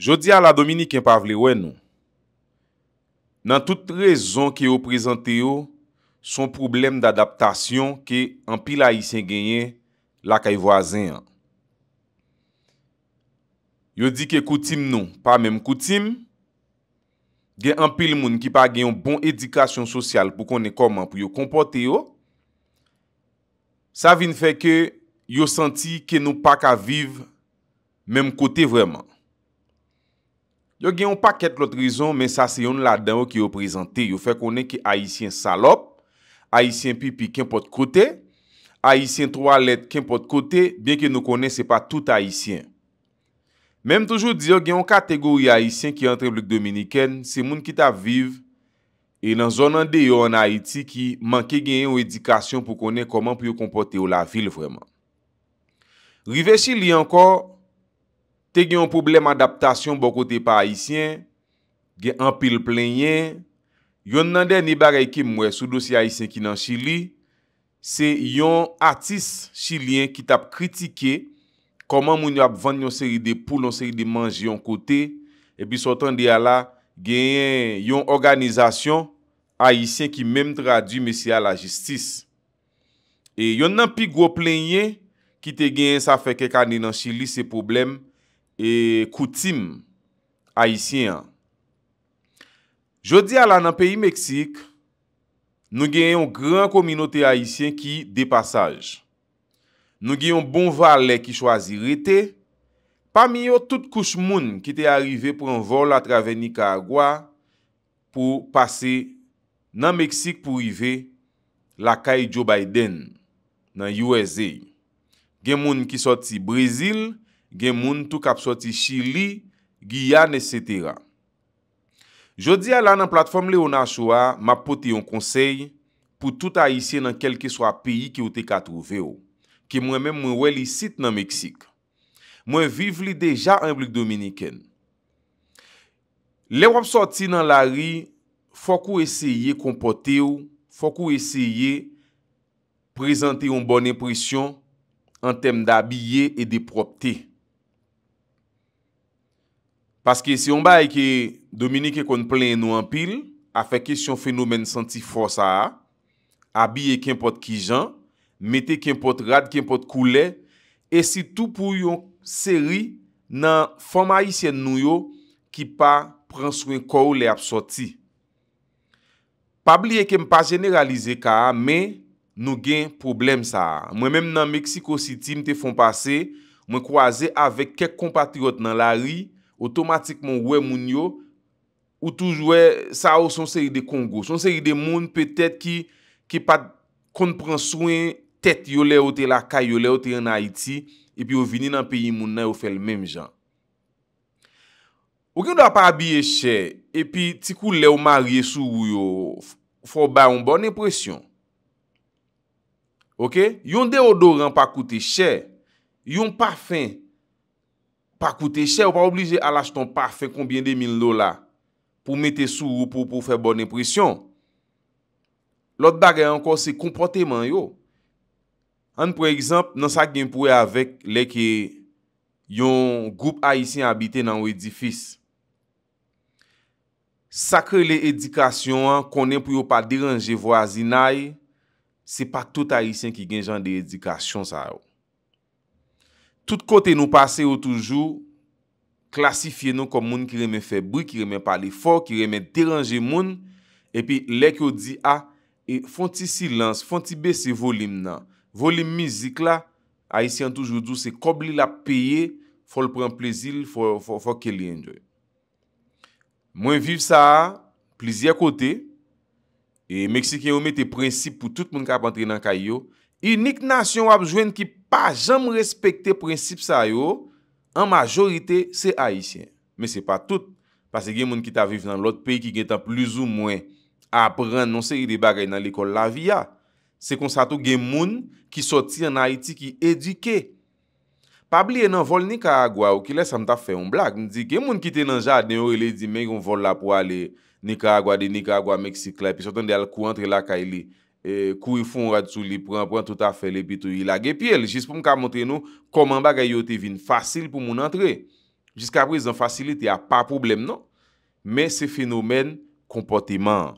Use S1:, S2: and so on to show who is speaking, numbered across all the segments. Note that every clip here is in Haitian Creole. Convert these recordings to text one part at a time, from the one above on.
S1: Jodi a la Dominik en pavle wè nou. Nan tout rezon ki yo prezante yo son problem d'adaptasyon ki anpil a isen genye lakay vwazen. Yo di ke koutim nou, pa menm koutim. Gen anpil moun ki pa genyon bon edikasyon sosyal pou konen koman pou yo kompote yo. Sa vin fè ke yo senti ki nou pa ka viv menm kote vwèman. Yo gen yon paket lot rizon men sa se yon ladan yo ki yo prezante. Yo fe konen ki Haitien salop, Haitien pipi kin pot kote, Haitien toalet kin pot kote, ben ki nou konen se pa tout Haitien. Mem toujou di yo gen yon kategori Haitien ki yon triplik Dominiken, se moun ki ta vive e nan zonan de yo an Haiti ki manke gen yon edikasyon pou konen koman pou yo kompote yo la vil vreman. Rivechi li anko... Te gen yon problem adaptasyon bo kote pa ayisyen, gen anpil plenyen. Yon nan den ni barey ke mwe, sou dosi ayisyen ki nan chili, se yon atis chilyen ki tap kritike, koman moun ap vande yon seri de pou, yon seri de manj yon kote, epi sotan de ala gen yon organizasyon ayisyen ki mem tradu mesi ala jistis. E yon nan pi gwo plenyen ki te gen yon safek e ka ni nan chili se probleme, e koutim haisyen. Jodi ala nan peyi Meksik, nou gen yon gran kominote haisyen ki depasaj. Nou gen yon bon valè ki chwazi rete, pa mi yo tout kouch moun ki te arrive pou an vol atrave Nika Agwa pou pase nan Meksik pou rive la kay Joe Biden nan USA. Gen moun ki soti Brezil Gen moun tou kap soti Chili, Guyane, etc. Jodi ala nan platform le ou na choua, ma pote yon konsey pou tout a isye nan kelke swa peyi ki ou te katrouve ou. Ki mwen men mwen wè li sit nan Meksik. Mwen viv li deja an blik Dominiken. Le wap soti nan la ri, fok ou eseye kompote ou, fok ou eseye prezante yon bon impresyon an tem da biye e de propte ou. Paske si yon ba e ke Dominik e kon plen nou an pil, a fek e syon fenomen santi fò sa a, abiye ken pot kijan, mete ken pot rad, ken pot koule, e si tout pou yon seri nan fòm a yi syen nou yo ki pa pranswen kò ou le ap soti. Pabli e kem pa generalize ka a, men nou gen problem sa a. Mwen menm nan Meksiko siti mte fon pase, mwen kwa ze avek kek kompatriot nan la ri, Otomatikman wè moun yo ou touj wè sa ou son seri de Kongo. Son seri de moun petet ki pat konprenswen tet yo le ote la ka yo le ote en Haiti epi yo vini nan peyi moun nan yo fèl mèm jan. Ok, yon dwa pa abye chè epi ti kou le yo marye sou yo fò ba yon bon epresyon. Ok, yon de odoran pa koute chè, yon pa finn. pa koute chè ou pa oblije alach ton pa fè koubyen de mil lola pou mette sou ou pou pou fè bonè prisyon. Lòt da gè ankon se kompotèman yo. An pou ekzamp nan sak genpouè avèk lè ke yon goup aisyen abite nan ou edifis. Sakre le edikasyon an konen pou yo pa diranje vwa zinay, se pa tout aisyen ki genjan de edikasyon sa yo. tout kote nou pase yo toujou, klasifiye nou kom moun ki reme febri, ki reme pale fok, ki reme deranje moun, epi lek yo di a, ah, e fon ti silans, fon ti besi volim nan, volim mizik la, a isi an toujou dous, se kob li la peye, fol pren plezil, fol ke li enjoy. Mwen viv sa a, plezi a kote, e Meksikye yo me te prensip pou tout moun kap antre nan kay yo, e nik nasyon wap jwen ki plezi, pa jam respekte prinsip sa yo, an majorite se Haitien. Me se pa tout. Pase gen moun ki ta vive nan lot peyi ki gen ta plus ou mwen apren non se ri de bagay nan likol la viya. Se kon satou gen moun ki soti an Haiti ki edike. Pa bli enon vol Nicaragua ou ki le san ta fe yon blak, gen moun ki te nan jade yon vol la pou ale Nicaragua de Nicaragua Meksikla pi sotan de al ku antre la kaili. E kou yifon rad sou li pran pran Touta fe le bitou yilage Jis pou m ka monten nou Koman bagay yo te vin Fasil pou moun antre Jiska apre zan fasilite Ya pa problem non Me se fenomen Komporteman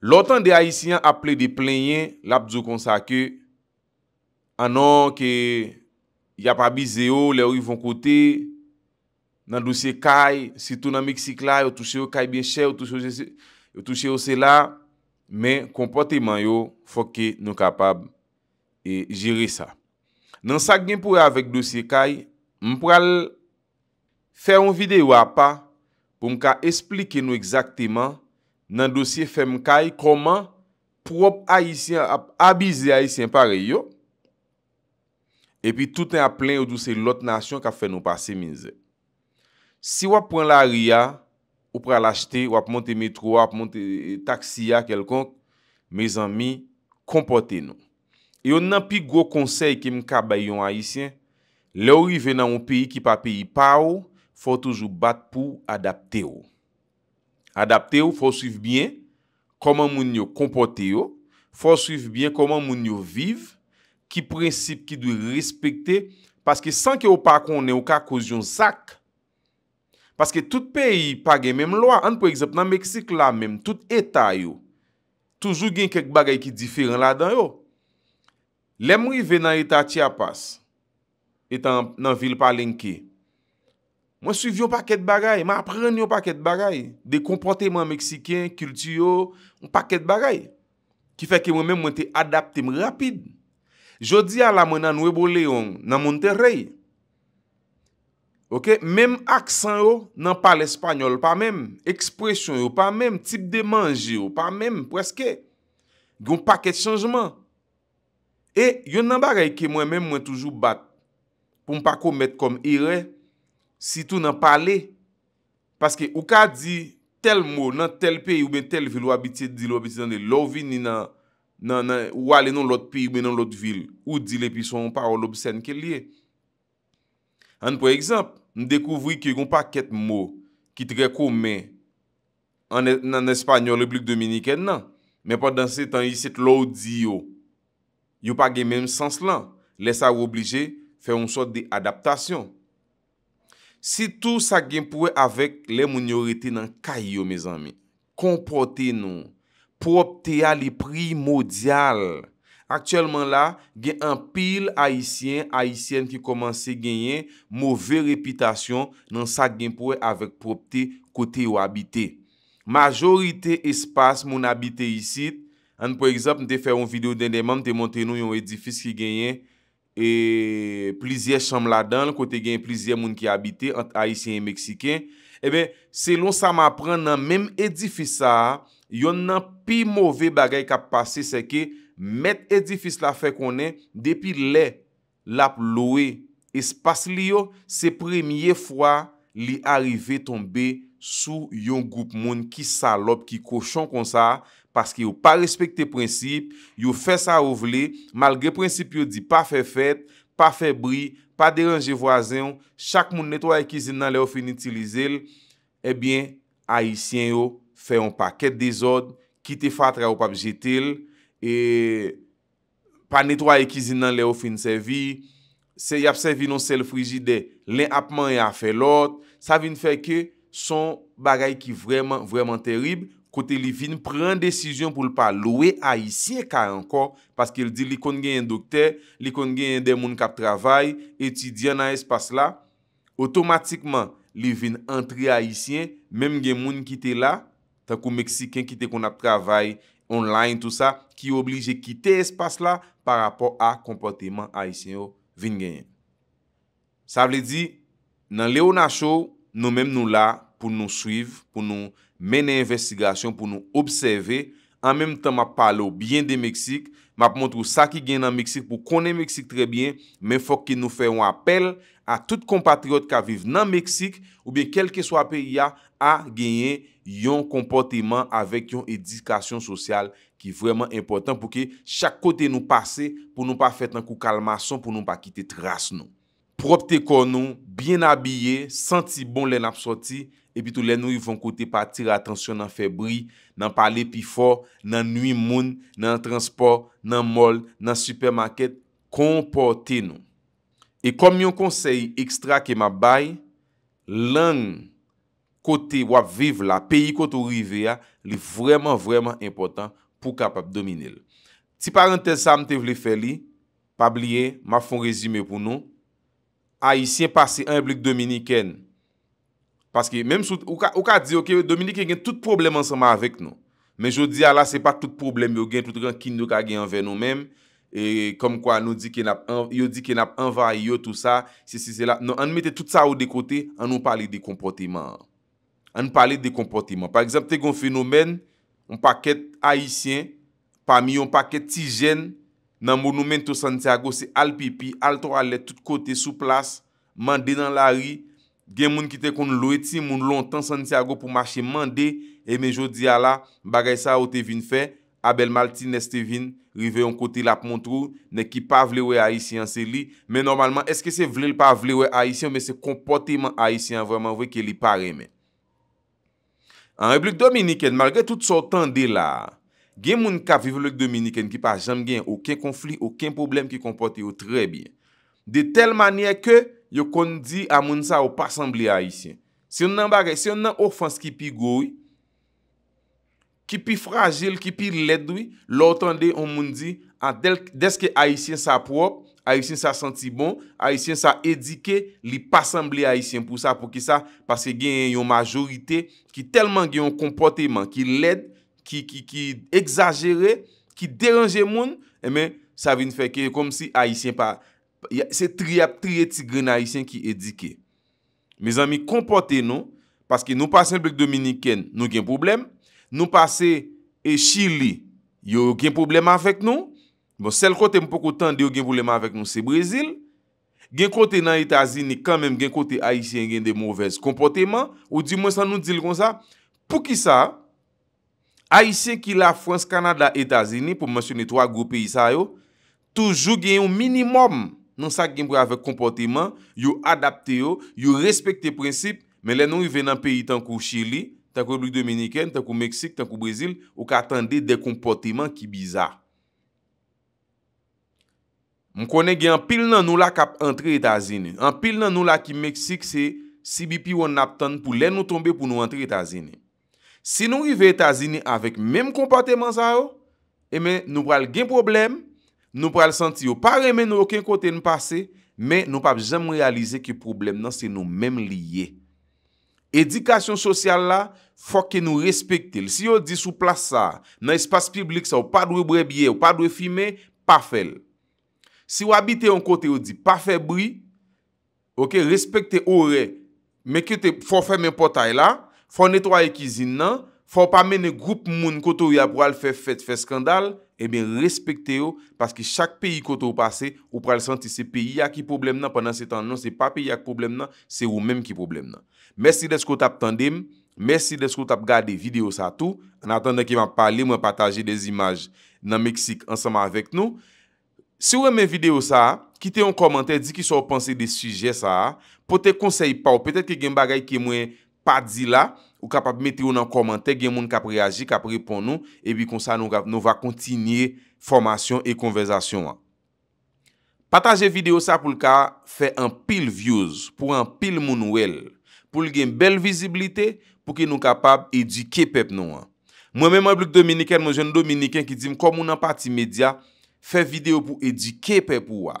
S1: Loutan de Aisyen Aple de plenye Lap zou konsa ke Anon ke Ya pa bize yo Le ou yivon kote Nan dou se kay Si tou nan Meksik la Yo touche yo kay bien chè Yo touche yo se la men kompote man yo fò ki nou kapab e, jiri sa. Nan sak gen pou e avèk dosye kay, m pou al fè an videyo ap pa pou m ka esplike nou exaktiman nan dosye fèm kay koman prop abize haisyen pare yo epi touten ap plen ou dosye lot nasyon ka fè nou pasi minze. Si wap pon la ria ou pral achete, ou ap monte metro, ou ap monte eh, taksi ya kelkon, me zanmi, kompote nou. Yo nan pi gwo konsey kem kaba yon ayisyen, le ou rive nan ou peyi ki pa peyi pa ou, fò toujou bat pou adapte ou. Adapte ou fò suif bien, koman moun yo kompote yo, fò suif bien koman moun yo viv, ki prensip ki dwi respekte, paske san ki ou pa konen ou ka kozyon sakk, Paske tout peyi pa gen menm lwa. An pou eksept nan Meksik la menm, tout eta yo. Toujou gen kek bagay ki diferan la dan yo. Lemri ven nan eta tia pas, etan nan vil pa lenke. Mwen suivi yon paket bagay, mwen apren yon paket bagay. De kompote man Meksikyan, kultiyo, yon paket bagay. Ki feke mwen menm mwen te adapte mwen rapid. Jodi ala mwen nan webo leyon, nan mwen te rey. Mèm aksan yo nan pale espanyol pa mèm, ekspresyon yo pa mèm, tip de manji yo pa mèm, pweske, yon paket chanjman. E yon nan bagay ke mwen mèm mwen toujou bat pou mpa komet kom ire, sitou nan pale, paske ou ka di tel mou nan tel peyi ou men tel vil wabitiye di lo wabitiye nan de lovi ni nan wale nan lot peyi ou men nan lot vil ou di le pi son paro lo bisen ke liye. An pou ekzamp, Nou dekouvri ki yon pa ket mo ki tre koumen nan espanyol oblik dominiken nan. Men pa dan se tan yi set lodi yo. Yon pa gen menm sens lan. Lesa ou oblije fe yon sot de adaptasyon. Si tou sa gen pouwe avek le mounyorite nan kay yo, mezan mi. Komporte nou. Po opte ya li priy modyal. Aktiyelman la gen an pil Haitien, Haitien ki komanse genyen, mouvè repitasyon nan sa gen pouè avèk propte kote yo abite. Majorite espas moun abite isi, an pou ekzap nte fè yon video den de man, nte montè nou yon edifis ki genyen, e plizye chanm la dan, kote genyen plizye moun ki abite, hant Haitien Meksiken, eh ebe, se lon sa ma pran nan mèm edifisa yon nan pi mouvè bagay kap pase se ke Met edifis la fe konen, depi le, la pou loue, espas li yo, se premye fwa li arive tombe sou yon goup moun ki salop, ki koshon kon sa, paske yo pa respekte prinsip, yo fe sa ou vle, malgre prinsip yo di pa fe fet, pa fe bri, pa deranje vwazen, chak moun netwa e kizin nan le ou finitilize l, ebyen, ayisyen yo fe yon paket de zod, kite fatre ou pap jetel, e pa netwaye kizin nan le ou fin se vi, se yap se vi non sel frijide, len apman ya fe lot, sa vin fe ke son bagay ki vreman terib, kote li vin pren desisyon pou l pa loue a isye ka ankon, paske el di li kon gen yon dokter, li kon gen yon demoun kap travay, etidyan an espas la, otomatikman li vin antre a isye, menm gen moun ki te la, ta kou Meksiken ki te kon ap travay, online tout sa, ki yo oblije kite espas la pa rapor a kompoteyman ayisyen yo vin genyen. Sa vle di, nan Leo Nacho, nou menm nou la pou nou suiv, pou nou mene investigasyon, pou nou obseve, an menm tan ma palo biyen de Meksik, ma pou montrou sa ki genyen nan Meksik pou konen Meksik trebyen, men fok ki nou fe yon apel a tout kompatriot ka viv nan Meksik ou biye kelke swa pe ya a genyen yon komporteman avek yon edikasyon sosyal ki vreman important pouke chak kote nou pase pou nou pa fet nan kou kalmason pou nou pa kite tras nou. Propte kon nou, bien abye, senti bon len ap soti epi tou len nou yon kote pa tire atensyon nan febri, nan pale pi for, nan nui moun, nan transport, nan mol, nan supermarket, komporte nou. E kom yon konsey ekstra ke ma bay, lang kote wap viv la, peyi kote ou rive ya, li vreman vreman impotant pou kapap domine li. Ti parante sa mte vle fe li, pab liye, ma fon rezime pou nou, a yisien pase an blik Dominiken. Paske, mèm sou, ou ka di, Dominiken gen tout problem ansama avèk nou. Mèm jodi a la, se pa tout problem yo gen, tout gen kin nou ka gen an vè nou mèm, e kom kwa yo di ken ap anva yo tout sa, se se se la, nou an mette tout sa ou de kote, an nou pali de kompote man an. an pali de komportiman. Par exemple, te kon fenomen, an paket Haitien, pa mi an paket Tijen, nan mounou men to Santiago, se al pipi, al to al le, tout kote, sou plas, mande nan la ri, gen moun ki te kon loue ti, moun lontan Santiago pou mache mande, e menjou diya la, bagay sa ou te vin fe, abel mal ti neste vin, rive yon kote la pou moun trou, ne ki pa vlewe Haitien, se li. Men normalman, eske se vlewe pa vlewe Haitien, men se komportiman Haitien, vreman vwe ke li pare men. An Republik Dominiken, marge tout sa otan de la, gen moun kap Republik Dominiken ki pa jam gen ouken konflik, ouken problem ki kompote ou tre bi. De tel manye ke yo kon di a moun sa ou pa asemble Aisyen. Se yon nan orfans ki pi goy, ki pi fragil, ki pi ledwi, lor otan de yon moun di an deske Aisyen sa prop, Aisyen sa senti bon, aisyen sa edike, li pa sembli aisyen pou sa pou ki sa, pase gen yon majorite ki telman gen yon kompote man, ki led, ki exagere, ki deranje moun, e eh men sa vin feke kom si aisyen pa, se triap triye tigren aisyen ki edike. Me zami kompote nou, pase ki nou pasen blik dominiken nou gen problem, nou pase e chili yo gen problem avek nou, Bon, sel kote mpoko tande yo genbou lema avèk nou se Brezil, gen kote nan Etazini, kanmèm gen kote Haitien gen de mouvez komportèman, ou di mwen san nou dil kon sa, pou ki sa, Haitien ki la France, Kanada, Etazini, pou mwensyone 3 goupè isa yo, toujou gen yon minimum nou sa genbou avèk komportèman, yon adapte yo, yon respekte prinsip, men lè nou yon ven nan peyi tankou Chili, tankou Dominiken, tankou Meksik, tankou Brezil, ou ka atende de komportèman ki bizar. M konen gen an pil nan nou la kap antre etazine. An pil nan nou la ki Meksik se CBP wan naptan pou lè nou tombe pou nou antre etazine. Si nou rive etazine avèk mèm kompatèman sa yo, e mè nou pral gen problem, nou pral senti yo parè mè nou akèn kote nou pase, mè nou pap jèm realize ki problem nan se nou mèm liye. Edikasyon sosyal la, fòk ke nou respekte. Si yo dis ou plasa nan espas piblik sa ou pa dwe brebye ou pa dwe fime, pa fel. Si ou habite yon kote ou di pa febri, ok, respekte ou re, men kete fò fè men potay la, fò netwaye kizine nan, fò pa mène group moun kote ou ya pral fè fèt fè skandal, e eh men respekte ou, paske chak peyi kote ou pase, ou pral senti se peyi ya ki problem nan, penan se tan nan, se pa peyi ya ki problem nan, se ou men ki problem nan. Mersi de skot ap tandem, mersi de skot ap gade video sa tou, an atanda ki man pale mwen pataje des imaj nan Meksik ansama avek nou. Se ou eme video sa, kite yon komante, di ki sou panse de suje sa, pote konsey pa ou pete ke gen bagay ke mwen pa di la, ou kapap mete yon nan komante, gen moun kap reaji, kap repon nou, e bi konsa nou va kontinye formasyon e konvezasyon. Pataje video sa pou lka fe an pil views, pou an pil moun ouel, pou lgen bel vizibilite, pou ki nou kapap edike pep nou. Mwen men mwen blok Dominiken, mwen jen Dominiken ki di m kom moun an pati media, fè videyo pou edike pe pou wa.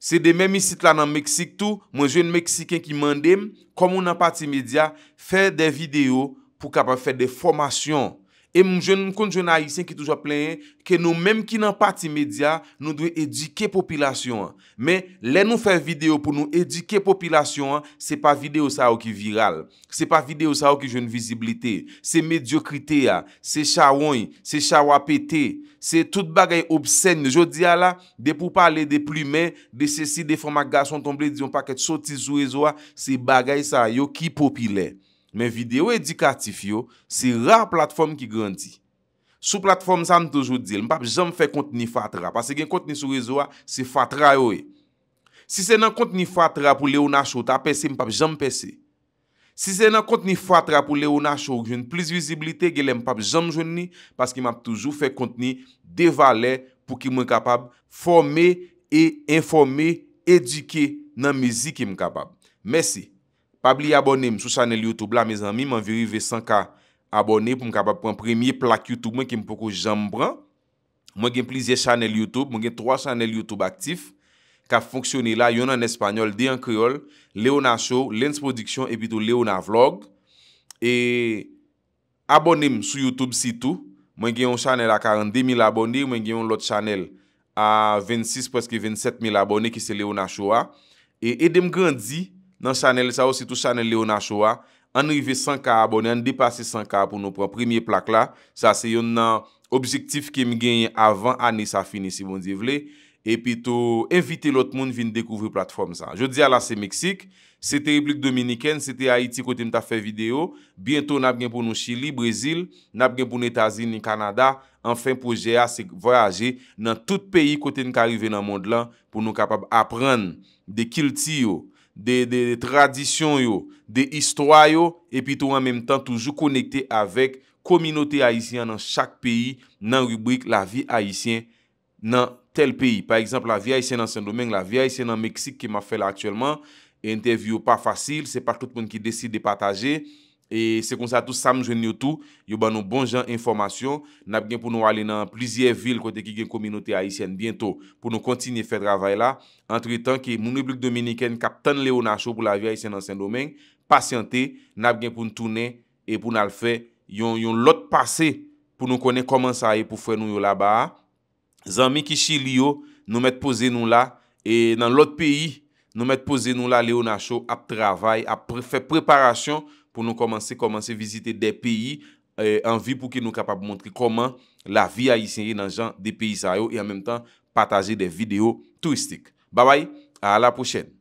S1: Se de men mi sit la nan Meksik tou, mwen jwen Meksiken ki mandem, komoun nan pati media, fè de videyo pou kapap fè de formasyon E moun jen kon jen a isen ki toujwa plenye ke nou menm ki nan pati media nou dwe edike popilasyon. Men, le nou fè video pou nou edike popilasyon, se pa video sa ou ki viral. Se pa video sa ou ki jen visibilite. Se mediokrite ya, se chawoy, se chawapete, se tout bagay obsen. Jodi ya la, de pou pale de plume, de se si de foma gason tomble, diyon pa ket sotiz ou ezwa, se bagay sa yo ki popilè. Men videyo edikatif yo, se ra platform ki grandi. Sou platform sa an toujou dil, mpap jom fe kontini fatra. Pase gen kontini sou rezo a, se fatra yo e. Se se nan kontini fatra pou le ou na chou ta pesi, mpap jom pesi. Se se nan kontini fatra pou le ou na chou gen plus vizibilite, gelen mpap jom jouni, paske mpap toujou fe kontini devale pou ki mwen kapab fome e informe edike nan mezi ki m kapab. Mese. Pabli abonem sou chanel Youtube la me zanmi... Mwen veri ve san ka abonem... Mwen kapap premye plak Youtube mwen... Ki mwen poko jambran... Mwen gen plizye chanel Youtube... Mwen gen 3 chanel Youtube aktif... Ka fonksyoni la... Yon an espanyol, de an kriol... Leona Show, Lens Production... E pi tou Leona Vlog... E abonem sou Youtube sitou... Mwen gen yon chanel a 42.000 abonem... Mwen gen yon lot chanel a 26.000... Preske 27.000 abonem ki se Leona Show a... E edem grandi... nan chanel, sa ou si tou chanel leon a choua, an rive 100k abone, an depase 100k pou nou prou, premye plak la, sa se yon nan objektif ki mi genye avan ane sa fini si bon di vle, epi tou evite lot moun vin dekouvre platform sa. Je di ala se Meksik, se te replik Dominiken, se te Haiti kote mta fe video, bientou nab gen pou nou Chili, Brezil, nab gen pou nou Etasie ni Kanada, an fin proje a se voyaje nan tout peyi kote mka rive nan mond lan pou nou kapab apren de kil ti yo de tradisyon yo, de histwa yo, epi tou an menm tan toujou konekte avek kominote Haitien nan chak peyi nan rubrik la vi Haitien nan tel peyi. Par exemple, la vi Haitien nan Saint-Domingue, la vi Haitien nan Meksik ki ma fel aktuelman, interview pa fasil, se pa tout moun ki desi de pataje, E se kon sa tou sam jwen yo tou Yo ban nou bon jan informasyon Nap gen pou nou wale nan plizye vil Kote ki gen kominote Aisyen bientou Pou nou kontinye fe travay la Antre tan ki moun e blik Dominiken Kapten Leo Nacho pou la vi Aisyen nan Saint-Domingue Pasyante, nap gen pou nou toune E pou nou alfe yon lot pase Pou nou konen koman sa e pou fwe nou yo laba Zanmi ki chili yo Nou met pose nou la E nan lot peyi Nou met pose nou la Leo Nacho Ape travay, ape fe preparasyon pou nou komanse, komanse vizite de peyi anvi pou ki nou kapab montre koman la vi a yisenye nan jan de peyi sa yo, e an menm tan pataje de video touristik. Babay, a la pochene.